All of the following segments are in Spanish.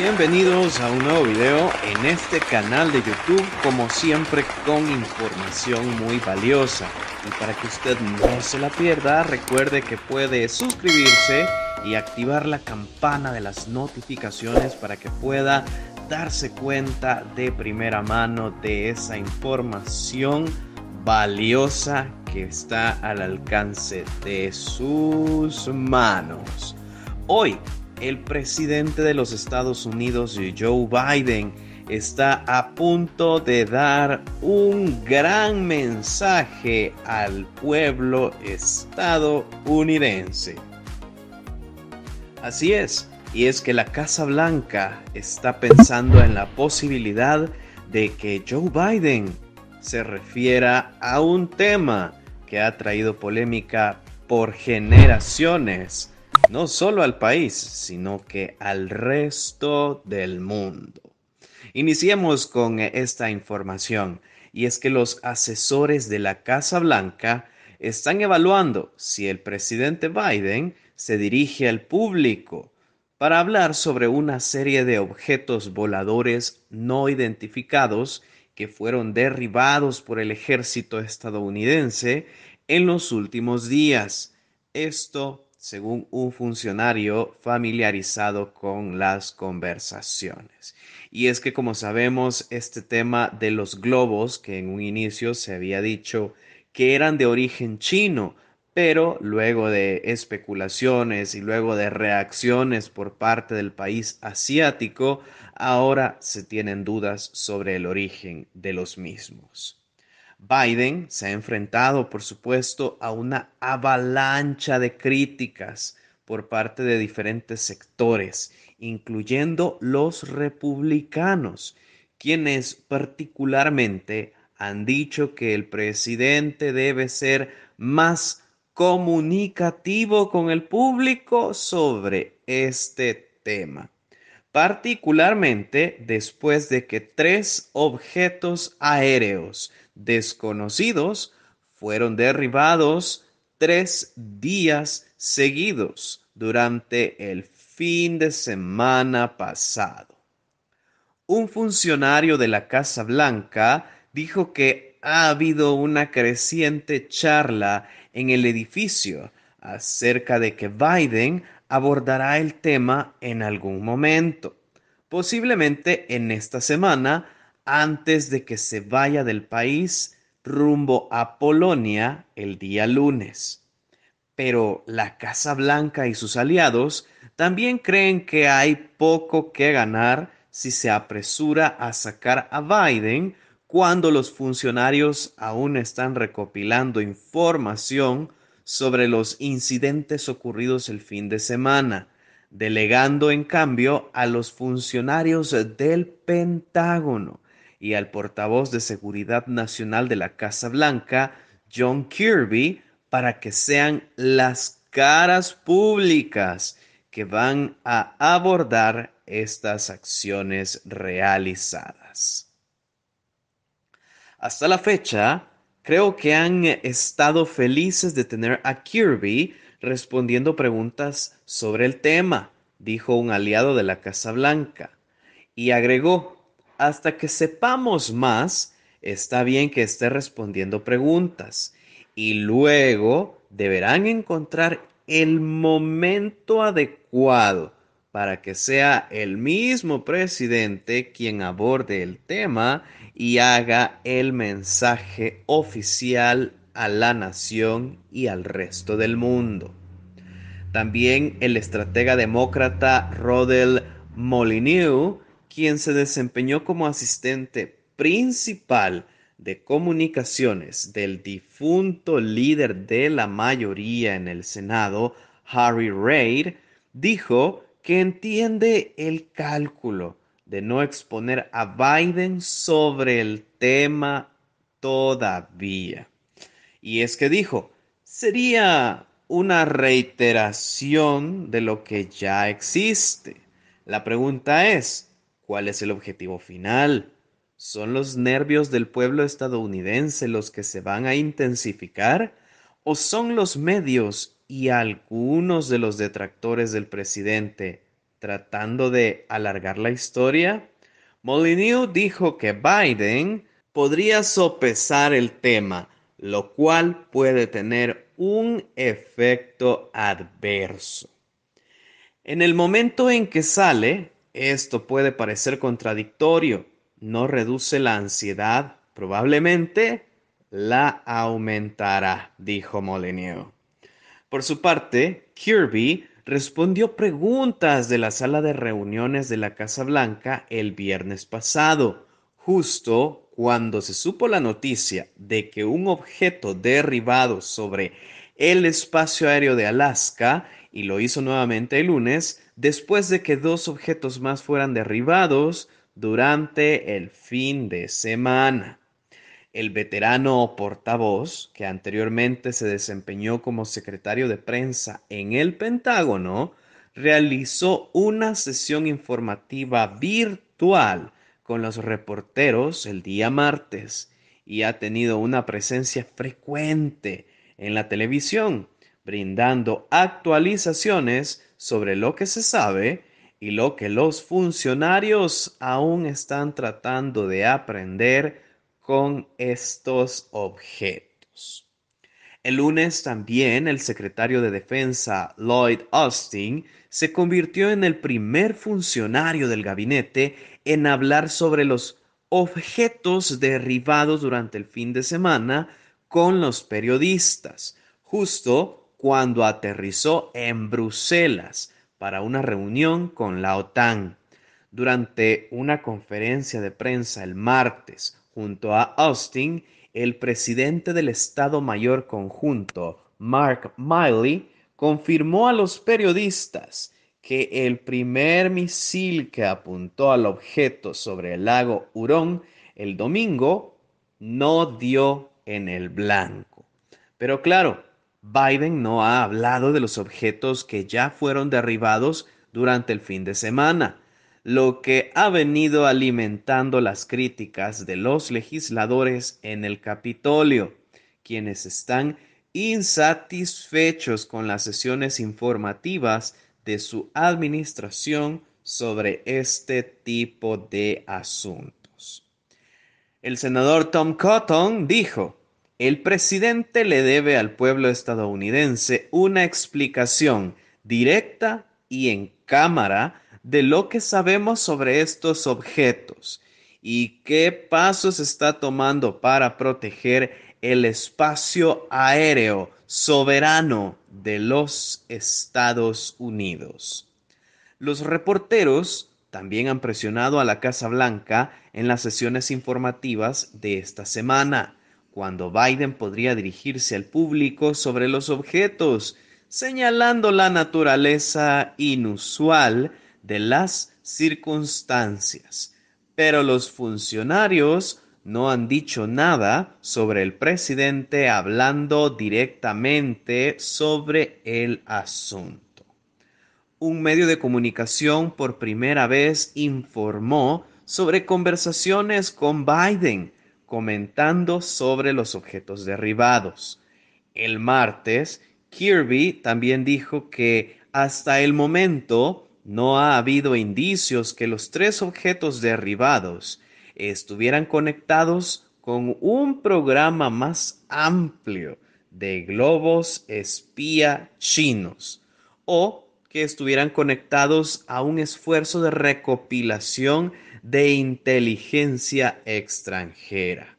Bienvenidos a un nuevo video en este canal de YouTube, como siempre con información muy valiosa. Y para que usted no se la pierda, recuerde que puede suscribirse y activar la campana de las notificaciones para que pueda darse cuenta de primera mano de esa información valiosa que está al alcance de sus manos. Hoy el presidente de los Estados Unidos, Joe Biden, está a punto de dar un gran mensaje al pueblo estadounidense. Así es, y es que la Casa Blanca está pensando en la posibilidad de que Joe Biden se refiera a un tema que ha traído polémica por generaciones no solo al país, sino que al resto del mundo. Iniciemos con esta información, y es que los asesores de la Casa Blanca están evaluando si el presidente Biden se dirige al público para hablar sobre una serie de objetos voladores no identificados que fueron derribados por el ejército estadounidense en los últimos días. Esto según un funcionario familiarizado con las conversaciones. Y es que, como sabemos, este tema de los globos, que en un inicio se había dicho que eran de origen chino, pero luego de especulaciones y luego de reacciones por parte del país asiático, ahora se tienen dudas sobre el origen de los mismos. Biden se ha enfrentado, por supuesto, a una avalancha de críticas por parte de diferentes sectores, incluyendo los republicanos, quienes particularmente han dicho que el presidente debe ser más comunicativo con el público sobre este tema, particularmente después de que tres objetos aéreos desconocidos fueron derribados tres días seguidos durante el fin de semana pasado. Un funcionario de la Casa Blanca dijo que ha habido una creciente charla en el edificio acerca de que Biden abordará el tema en algún momento, posiblemente en esta semana antes de que se vaya del país rumbo a Polonia el día lunes. Pero la Casa Blanca y sus aliados también creen que hay poco que ganar si se apresura a sacar a Biden cuando los funcionarios aún están recopilando información sobre los incidentes ocurridos el fin de semana, delegando en cambio a los funcionarios del Pentágono y al portavoz de Seguridad Nacional de la Casa Blanca, John Kirby, para que sean las caras públicas que van a abordar estas acciones realizadas. Hasta la fecha, creo que han estado felices de tener a Kirby respondiendo preguntas sobre el tema, dijo un aliado de la Casa Blanca. Y agregó, hasta que sepamos más, está bien que esté respondiendo preguntas y luego deberán encontrar el momento adecuado para que sea el mismo presidente quien aborde el tema y haga el mensaje oficial a la nación y al resto del mundo. También el estratega demócrata Rodel Molyneux quien se desempeñó como asistente principal de comunicaciones del difunto líder de la mayoría en el Senado, Harry Reid, dijo que entiende el cálculo de no exponer a Biden sobre el tema todavía. Y es que dijo, sería una reiteración de lo que ya existe. La pregunta es, ¿Cuál es el objetivo final? ¿Son los nervios del pueblo estadounidense los que se van a intensificar? ¿O son los medios y algunos de los detractores del presidente tratando de alargar la historia? Molyneux dijo que Biden podría sopesar el tema, lo cual puede tener un efecto adverso. En el momento en que sale, esto puede parecer contradictorio, no reduce la ansiedad, probablemente la aumentará, dijo Molyneux. Por su parte, Kirby respondió preguntas de la sala de reuniones de la Casa Blanca el viernes pasado, justo cuando se supo la noticia de que un objeto derribado sobre el espacio aéreo de Alaska y lo hizo nuevamente el lunes, después de que dos objetos más fueran derribados durante el fin de semana. El veterano portavoz, que anteriormente se desempeñó como secretario de prensa en el Pentágono, realizó una sesión informativa virtual con los reporteros el día martes y ha tenido una presencia frecuente en la televisión brindando actualizaciones sobre lo que se sabe y lo que los funcionarios aún están tratando de aprender con estos objetos. El lunes también el secretario de Defensa Lloyd Austin se convirtió en el primer funcionario del gabinete en hablar sobre los objetos derribados durante el fin de semana con los periodistas, justo cuando aterrizó en Bruselas para una reunión con la OTAN. Durante una conferencia de prensa el martes junto a Austin, el presidente del Estado Mayor Conjunto, Mark Miley, confirmó a los periodistas que el primer misil que apuntó al objeto sobre el lago Hurón el domingo no dio en el blanco. Pero claro, Biden no ha hablado de los objetos que ya fueron derribados durante el fin de semana, lo que ha venido alimentando las críticas de los legisladores en el Capitolio, quienes están insatisfechos con las sesiones informativas de su administración sobre este tipo de asuntos. El senador Tom Cotton dijo, el presidente le debe al pueblo estadounidense una explicación directa y en cámara de lo que sabemos sobre estos objetos y qué pasos está tomando para proteger el espacio aéreo soberano de los Estados Unidos. Los reporteros también han presionado a la Casa Blanca en las sesiones informativas de esta semana cuando Biden podría dirigirse al público sobre los objetos, señalando la naturaleza inusual de las circunstancias. Pero los funcionarios no han dicho nada sobre el presidente hablando directamente sobre el asunto. Un medio de comunicación por primera vez informó sobre conversaciones con Biden, comentando sobre los objetos derribados. El martes, Kirby también dijo que hasta el momento no ha habido indicios que los tres objetos derribados estuvieran conectados con un programa más amplio de globos espía chinos o que estuvieran conectados a un esfuerzo de recopilación de inteligencia extranjera.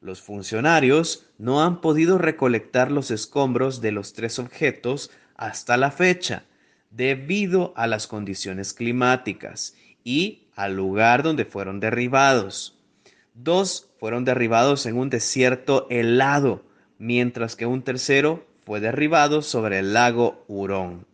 Los funcionarios no han podido recolectar los escombros de los tres objetos hasta la fecha, debido a las condiciones climáticas y al lugar donde fueron derribados. Dos fueron derribados en un desierto helado, mientras que un tercero fue derribado sobre el lago Hurón.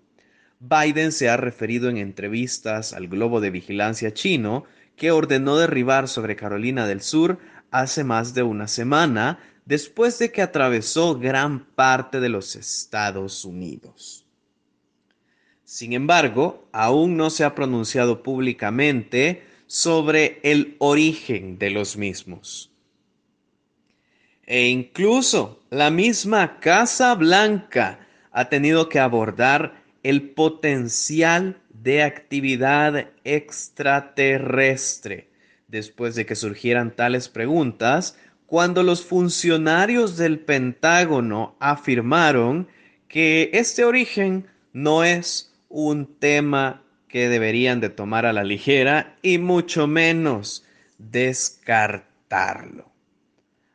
Biden se ha referido en entrevistas al globo de vigilancia chino que ordenó derribar sobre Carolina del Sur hace más de una semana, después de que atravesó gran parte de los Estados Unidos. Sin embargo, aún no se ha pronunciado públicamente sobre el origen de los mismos. E incluso la misma Casa Blanca ha tenido que abordar el potencial de actividad extraterrestre. Después de que surgieran tales preguntas, cuando los funcionarios del Pentágono afirmaron que este origen no es un tema que deberían de tomar a la ligera y mucho menos descartarlo.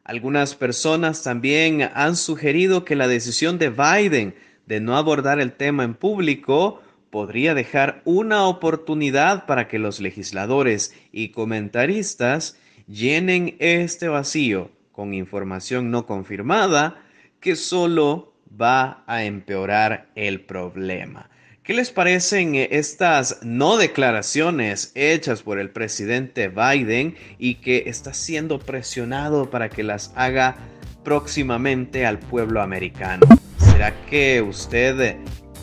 Algunas personas también han sugerido que la decisión de Biden de no abordar el tema en público podría dejar una oportunidad para que los legisladores y comentaristas llenen este vacío con información no confirmada que solo va a empeorar el problema. ¿Qué les parecen estas no declaraciones hechas por el presidente Biden y que está siendo presionado para que las haga próximamente al pueblo americano? ¿Será que usted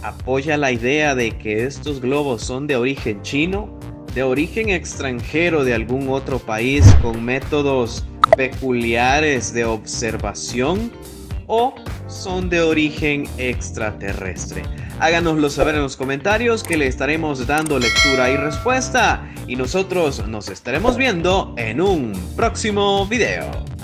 apoya la idea de que estos globos son de origen chino, de origen extranjero de algún otro país con métodos peculiares de observación o son de origen extraterrestre? Háganoslo saber en los comentarios que le estaremos dando lectura y respuesta y nosotros nos estaremos viendo en un próximo video.